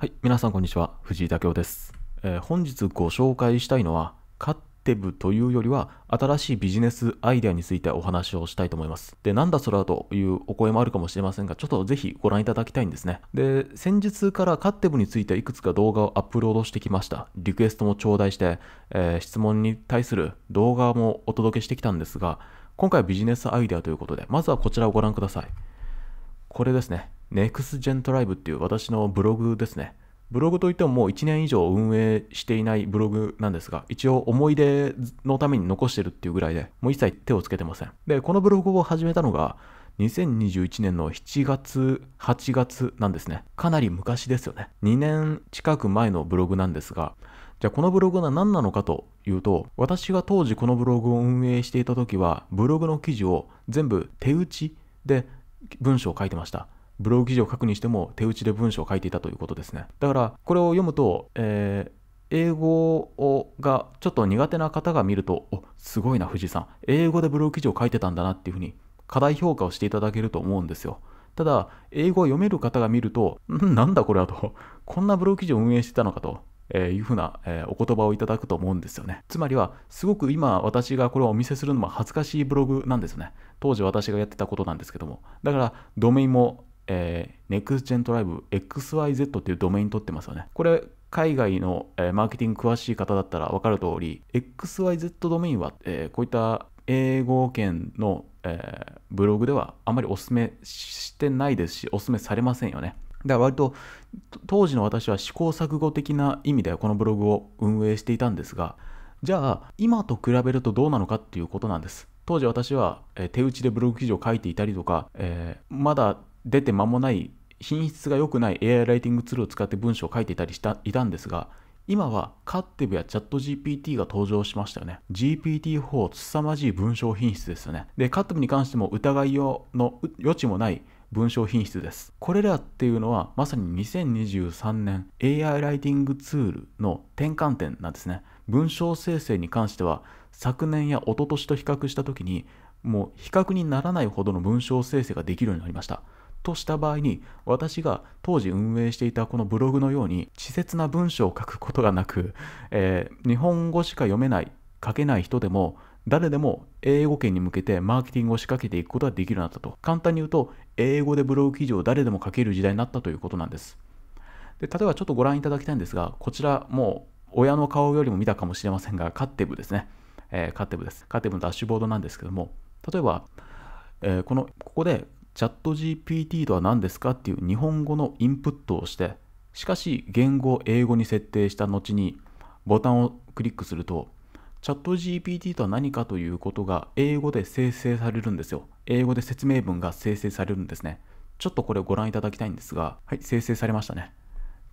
はい、皆さんこんにちは。藤井武雄です、えー、本日ご紹介したいのは、カッテブというよりは、新しいビジネスアイデアについてお話をしたいと思います。で、なんだそれはというお声もあるかもしれませんが、ちょっとぜひご覧いただきたいんですね。で、先日からカッテブについていくつか動画をアップロードしてきました。リクエストも頂戴して、えー、質問に対する動画もお届けしてきたんですが、今回はビジネスアイデアということで、まずはこちらをご覧ください。これですね。Next Gen Tribe っていう私のブログですね。ブログといってももう1年以上運営していないブログなんですが、一応思い出のために残してるっていうぐらいで、もう一切手をつけてません。で、このブログを始めたのが、2021年の7月、8月なんですね。かなり昔ですよね。2年近く前のブログなんですが、じゃあこのブログは何なのかというと、私が当時このブログを運営していた時は、ブログの記事を全部手打ちで文章を書いてました。ブログ記事を書くにしても手打ちで文章を書いていたということですね。だからこれを読むと、えー、英語をがちょっと苦手な方が見ると、おすごいな、藤井さん。英語でブログ記事を書いてたんだなっていうふうに、過大評価をしていただけると思うんですよ。ただ、英語を読める方が見ると、んなんだこれはと、こんなブログ記事を運営してたのかと。えいうふうな、えお言葉をいただくと思うんですよね。つまりは、すごく今私がこれをお見せするのも恥ずかしいブログなんですよね。当時私がやってたことなんですけども。だから、ドメインもえー、nextgentrive.xyz っていうドメイン取ってますよね。これ、海外の、えー、マーケティング詳しい方だったら分かる通り、XYZ ドメインは、えー、こういった英語圏の、えー、ブログではあまりお勧めしてないですし、お勧めされませんよね。だから割と当時の私は試行錯誤的な意味でこのブログを運営していたんですが、じゃあ今と比べるとどうなのかっていうことなんです。当時私は手打ちでブログ記事を書いていたりとか、えー、まだ出て間もない品質が良くない AI ライティングツールを使って文章を書いていたりしたいたんですが今はカッテブやチャット GPT が登場しましたよね。GPT-4、凄まじい文章品質ですよね。で、カッテブに関しても疑いよの余地もない文章品質です。これらっていうのはまさに2023年 AI ライティングツールの転換点なんですね。文章生成に関しては昨年や一昨年と比較した時にもう比較にならないほどの文章生成ができるようになりました。とした場合に私が当時運営していたこのブログのように稚拙な文章を書くことがなく、えー、日本語しか読めない書けない人でも誰でも英語圏に向けてマーケティングを仕掛けていくことができるようになったと簡単に言うと英語でブログ記事を誰でも書ける時代になったということなんですで例えばちょっとご覧いただきたいんですがこちらもう親の顔よりも見たかもしれませんがカッテブですね、えー、カッテブですカッテブのダッシュボードなんですけども例えば、えー、このここでチャット GPT とは何ですかっていう日本語のインプットをしてしかし言語を英語に設定した後にボタンをクリックするとチャット GPT とは何かということが英語で生成されるんですよ。英語で説明文が生成されるんですね。ちょっとこれをご覧いただきたいんですが、はい、生成されましたね。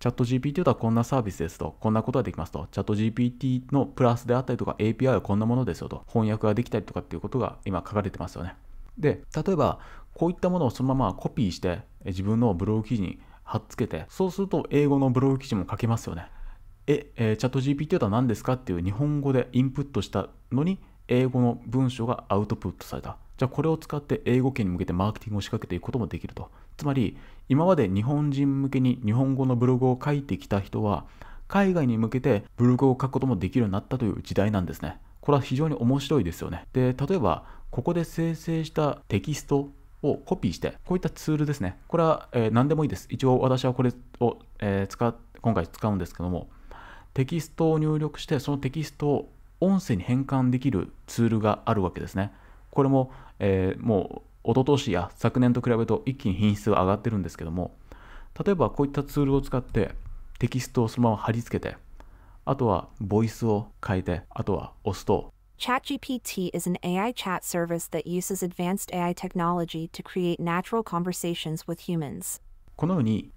チャット GPT とはこんなサービスですと、こんなことができますと、チャット GPT のプラスであったりとか API はこんなものですよと、翻訳ができたりとかっていうことが今書かれてますよね。で、例えばこういったものをそのままコピーして自分のブログ記事に貼っつけてそうすると英語のブログ記事も書けますよねえ、えー、チャット GPT とは何ですかっていう日本語でインプットしたのに英語の文章がアウトプットされたじゃあこれを使って英語圏に向けてマーケティングを仕掛けていくこともできるとつまり今まで日本人向けに日本語のブログを書いてきた人は海外に向けてブログを書くこともできるようになったという時代なんですねこれは非常に面白いですよねで例えばここで生成したテキストをコピーして、こういったツールですね。これは、えー、何でもいいです。一応私はこれを、えー、使今回使うんですけども、テキストを入力して、そのテキストを音声に変換できるツールがあるわけですね。これも、えー、もう、一昨年や昨年と比べると一気に品質が上がってるんですけども、例えばこういったツールを使ってテキストをそのまま貼り付けて、あとはボイスを変えて、あとは押すと ChatGPT is an AI chat service that uses advanced AI technology to create natural conversations with humans. このように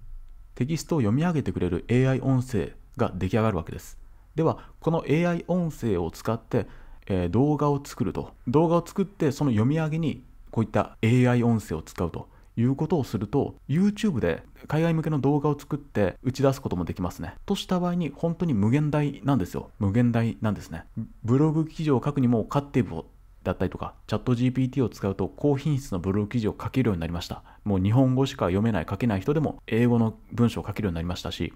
テキストを読み上げてくれる AI 音声が出来上がるわけです。では、この AI 音声を使って、えー、動画を作ると。動画を作って、その読み上げにこういった AI 音声を使うと。いうことをすると YouTube で海外向けの動画を作って打ち出すこともできますね。とした場合に本当に無限大なんですよ。無限大なんですね。ブログ記事を書くにもカッティブをだったりとか、チャット GPT を使うと高品質のブログ記事を書けるようになりました。もう日本語しか読めない、書けない人でも英語の文章を書けるようになりましたし、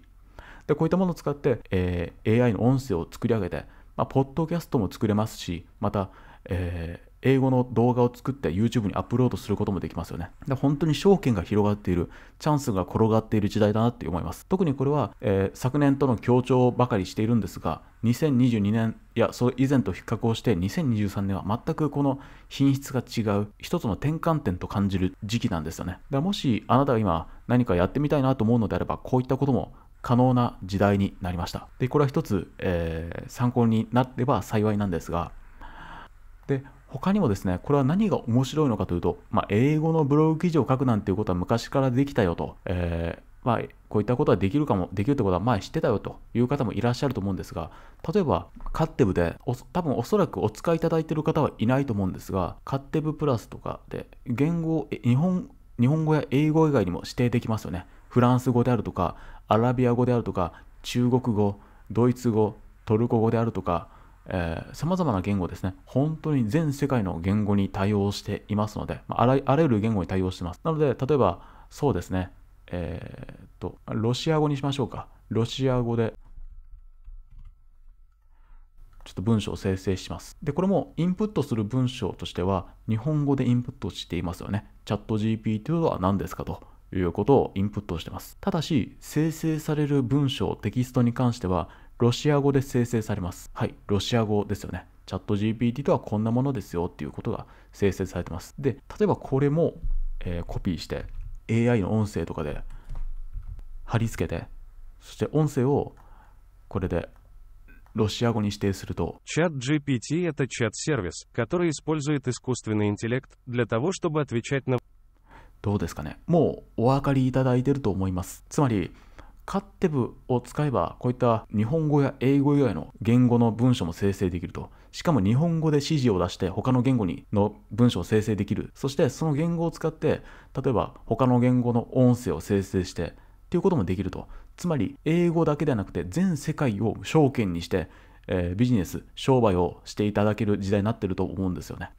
でこういったものを使って、えー、AI の音声を作り上げて、まあ、ポッドキャストも作れますし、また、えー英語の動画を作って YouTube にアップロードすることもできますよね。で本当に証券が広がっている、チャンスが転がっている時代だなって思います。特にこれは、えー、昨年との協調ばかりしているんですが、2022年、いや、それ以前と比較をして、2023年は全くこの品質が違う、一つの転換点と感じる時期なんですよね。もし、あなたが今何かやってみたいなと思うのであれば、こういったことも可能な時代になりました。で、これは一つ、えー、参考になれば幸いなんですが、で、他にもですね、これは何が面白いのかというと、まあ、英語のブログ記事を書くなんていうことは昔からできたよと、えー、まあ、こういったことはできるかも、できるってことは前知ってたよという方もいらっしゃると思うんですが、例えば、カッテブで、多分おそらくお使いいただいている方はいないと思うんですが、カッテブプラスとかで、言語日本、日本語や英語以外にも指定できますよね。フランス語であるとか、アラビア語であるとか、中国語、ドイツ語、トルコ語であるとか、さまざまな言語ですね、本当に全世界の言語に対応していますので、まあ、らあらゆる言語に対応しています。なので、例えば、そうですね、えー、っと、ロシア語にしましょうか。ロシア語で、ちょっと文章を生成します。で、これもインプットする文章としては、日本語でインプットしていますよね。チャット GPT とは何ですかと。いうことをインプットしてます。ただし、生成される文章、テキストに関しては、ロシア語で生成されます。はい、ロシア語ですよね。チャット GPT とはこんなものですよっていうことが生成されてます。で、例えばこれも、えー、コピーして AI の音声とかで貼り付けて、そして音声をこれでロシア語に指定すると。Чат GPT это チャットサービス、с который использует искусственный интеллект для того, чтобы отвечать на どうですかねもうお分かりいただいてると思います。つまり、カッテブを使えば、こういった日本語や英語以外の言語の文章も生成できると。しかも日本語で指示を出して他の言語にの文章を生成できる。そしてその言語を使って、例えば他の言語の音声を生成して、っていうこともできると。つまり、英語だけではなくて全世界を証券にして、えー、ビジネス、商売をしていただける時代になってると思うんですよね。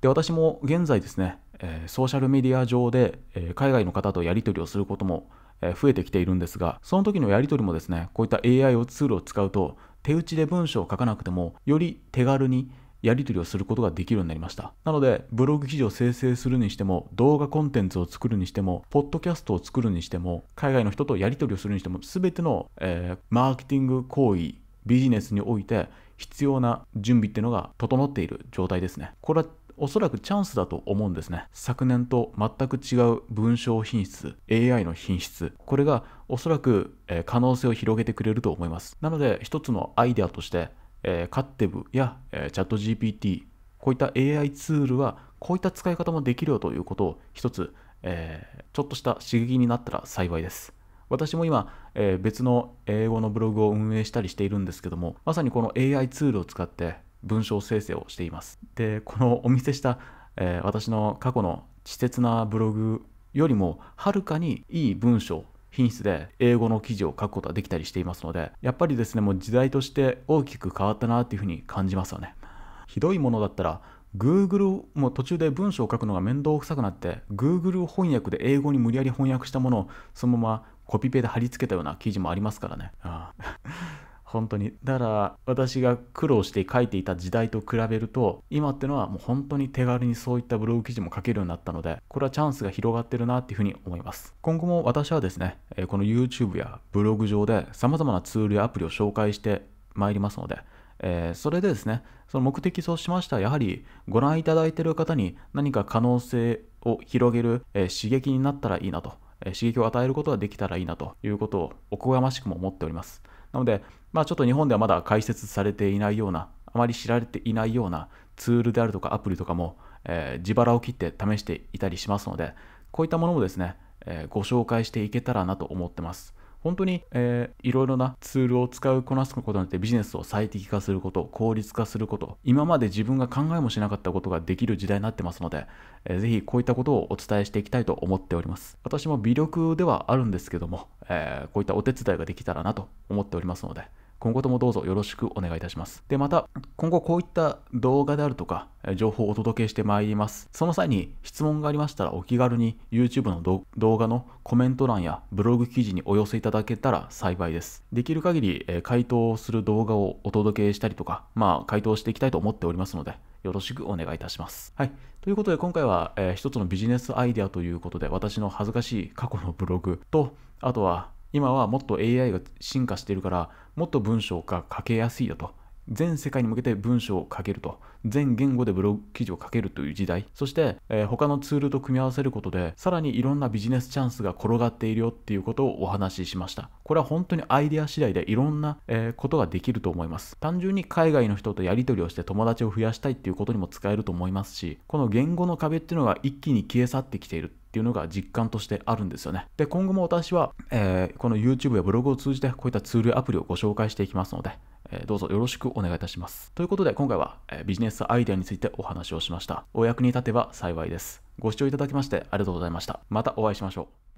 で、私も現在ですね、えー、ソーシャルメディア上で、えー、海外の方とやり取りをすることも増えてきているんですが、その時のやり取りもですね、こういった AI をツールを使うと、手打ちで文章を書かなくても、より手軽にやり取りをすることができるようになりました。なので、ブログ記事を生成するにしても、動画コンテンツを作るにしても、ポッドキャストを作るにしても、海外の人とやり取りをするにしても、すべての、えー、マーケティング行為、ビジネスにおいて必要な準備っていうのが整っている状態ですね。これはおそらくチャンスだと思うんですね。昨年と全く違う文章品質、AI の品質、これがおそらく、え可能性を広げてくれると思います。なので、一つのアイデアとして、えー、カッテブや、えー、チャット GPT、こういった AI ツールは、こういった使い方もできるよということを一つ、えちょっとした刺激になったら幸いです。私も今、え別の英語のブログを運営したりしているんですけども、まさにこの AI ツールを使って、文章生成をしています。で、このお見せした、えー、私の過去の稚拙なブログよりもはるかにいい文章品質で英語の記事を書くことができたりしていますのでやっぱりですねもう時代として大きく変わったなっていうふうに感じますよねひどいものだったら Google も途中で文章を書くのが面倒くさくなって Google 翻訳で英語に無理やり翻訳したものをそのままコピペで貼り付けたような記事もありますからねああ本当に。だから、私が苦労して書いていた時代と比べると、今ってのはもう本当に手軽にそういったブログ記事も書けるようになったので、これはチャンスが広がってるなっていうふうに思います。今後も私はですね、この YouTube やブログ上で様々なツールやアプリを紹介してまいりますので、えそれでですね、その目的としましては、やはりご覧いただいている方に何か可能性を広げる、え刺激になったらいいなと刺激を与えることができたらいいなということをおこがましくも思っております。なので、まあ、ちょっと日本ではまだ解説されていないような、あまり知られていないようなツールであるとかアプリとかも、えー、自腹を切って試していたりしますので、こういったものもですね、えー、ご紹介していけたらなと思ってます。本当に、えー、いろいろなツールを使うこなすことによってビジネスを最適化すること、効率化すること、今まで自分が考えもしなかったことができる時代になってますので、えー、ぜひこういったことをお伝えしていきたいと思っております。私も微力ではあるんですけども、えー、こういったお手伝いができたらなと思っておりますので、今後ともどうぞよろしくお願いいたします。で、また、今後こういった動画であるとか、情報をお届けしてまいります。その際に質問がありましたらお気軽に YouTube の動画のコメント欄やブログ記事にお寄せいただけたら幸いです。できる限り回答する動画をお届けしたりとか、まあ回答していきたいと思っておりますので、よろしくお願いいたします。はい。ということで今回は、えー、一つのビジネスアイデアということで、私の恥ずかしい過去のブログと、あとは今はもっと AI が進化しているからもっと文章が書けやすいよと全世界に向けて文章を書けると全言語でブログ記事を書けるという時代そして、えー、他のツールと組み合わせることでさらにいろんなビジネスチャンスが転がっているよっていうことをお話ししましたこれは本当にアイデア次第でいろんな、えー、ことができると思います単純に海外の人とやり取りをして友達を増やしたいっていうことにも使えると思いますしこの言語の壁っていうのが一気に消え去ってきているっていうのが実感としてあるんですよね。で、今後も私は、えー、この YouTube やブログを通じてこういったツールやアプリをご紹介していきますので、えー、どうぞよろしくお願いいたします。ということで、今回は、えビジネスアイデアについてお話をしました。お役に立てば幸いです。ご視聴いただきましてありがとうございました。またお会いしましょう。